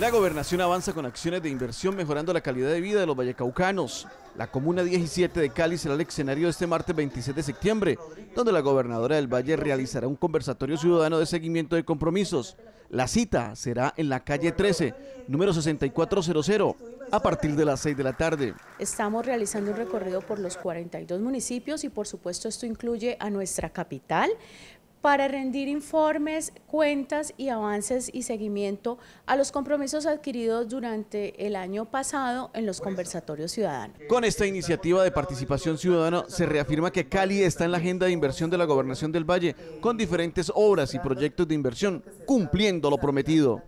La gobernación avanza con acciones de inversión mejorando la calidad de vida de los vallecaucanos. La comuna 17 de Cali será el escenario este martes 26 de septiembre, donde la gobernadora del Valle realizará un conversatorio ciudadano de seguimiento de compromisos. La cita será en la calle 13, número 6400, a partir de las 6 de la tarde. Estamos realizando un recorrido por los 42 municipios y por supuesto esto incluye a nuestra capital, para rendir informes, cuentas y avances y seguimiento a los compromisos adquiridos durante el año pasado en los conversatorios ciudadanos. Con esta iniciativa de participación ciudadana se reafirma que Cali está en la agenda de inversión de la Gobernación del Valle con diferentes obras y proyectos de inversión, cumpliendo lo prometido.